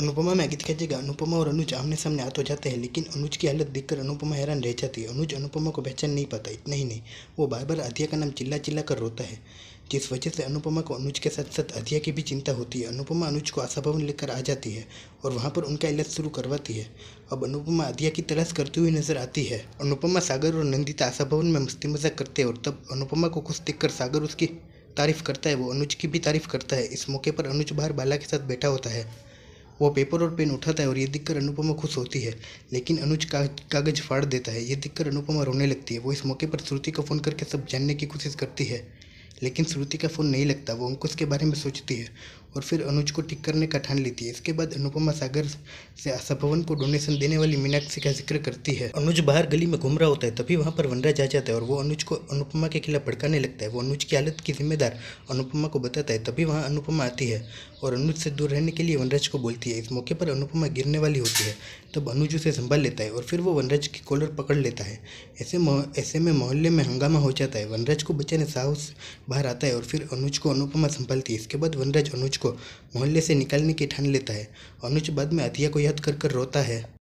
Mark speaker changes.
Speaker 1: अनुपमा में अगित खेजेगा अनुपमा और अनुज आमने सामने हाथ हो जाते हैं लेकिन अनुज की हालत देखकर अनुपमा हैरान रह जाती है अनुज अनुपमा को पहचान नहीं पाता इतना ही नहीं वो बार बार अधिया का नाम चिल्ला चिल्ला कर रोता है जिस वजह से अनुपमा को अनुज के साथ साथ अधिया की भी चिंता होती है अनुपमा अनुज को आशा भवन लेकर आ जाती है और वहाँ पर उनका इलाज शुरू करवाती है अब अनुपमा अधिया की तलाश करती हुई नजर आती है अनुपमा सागर और नंदिता आशा भवन में मस्ती मजाक करते हैं और तब अनुपमा को खुश देखकर सागर उसकी तारीफ करता है वो अनुज की भी तारीफ करता है इस मौके पर अनुज बाहर बाला के साथ बैठा होता है वो पेपर और पेन उठाता है और ये देखकर अनुपमा खुश होती है लेकिन अनुज कागज फाड़ देता है ये देखकर अनुपमा रोने लगती है वो इस मौके पर श्रुति को फ़ोन करके सब जानने की कोशिश करती है लेकिन श्रुति का फ़ोन नहीं लगता वो अंकुश के बारे में सोचती है और फिर अनुज को ठीक करने का ठान लेती है इसके बाद अनुपमा सागर से आशाभवन को डोनेशन देने वाली मीनाक्षी का जिक्र करती है अनुज बाहर गली में घूम रहा होता है तभी वहाँ पर वनराज आ जाता है और वो अनुज को अनुपमा के खिलाफ भड़काने लगता है वो अनुज की हालत की जिम्मेदार अनुपमा को बताता है तभी वहाँ अनुपमा आती है और अनुज से दूर रहने के लिए वनराज को बोलती है इस मौके पर अनुपमा गिरने वाली होती है तब अनुज उसे संभाल लेता है और फिर वो वनराज की कॉलर पकड़ लेता है ऐसे ऐसे में मोहल्ले में हंगामा हो जाता है वनराज को बचाने साहस बाहर आता है और फिर अनुज को अनुपमा संभालती है इसके बाद वनराज अनुज को मोहल्ले से निकालने की ठान लेता है अनुज बाद में अधिया को याद कर कर रोता है